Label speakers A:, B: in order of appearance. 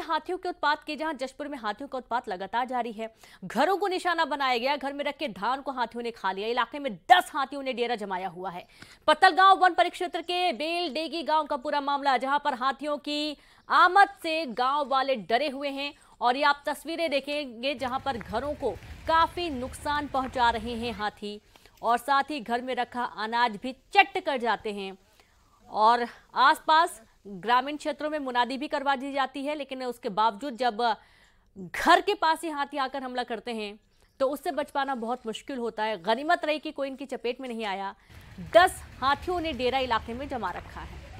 A: हाथियों के उत्पात के जहां जशपुर में हाथियों का उत्पात लगातार जारी है घरों को निशाना बनाया गया घर में रखे धान को हाथियों ने खा लिया इलाके में दस हाथियों ने डेरा जमाया हुआ है पतलगांव वन परिक्षेत्र के बेल डेगी गांव का पूरा मामला जहां पर हाथियों की आमद से गांव वाले डरे हुए हैं और ये आप तस्वीरें देखेंगे जहां पर घरों को काफी नुकसान पहुंचा रहे हैं हाथी और साथ ही घर में रखा अनाज भी चट कर जाते हैं और आसपास ग्रामीण क्षेत्रों में मुनादी भी करवा दी जाती है लेकिन उसके बावजूद जब घर के पास ही हाथी आकर हमला करते हैं तो उससे बच पाना बहुत मुश्किल होता है गनीमत रही कि कोई इनकी चपेट में नहीं आया दस हाथियों ने डेरा इलाके में जमा रखा है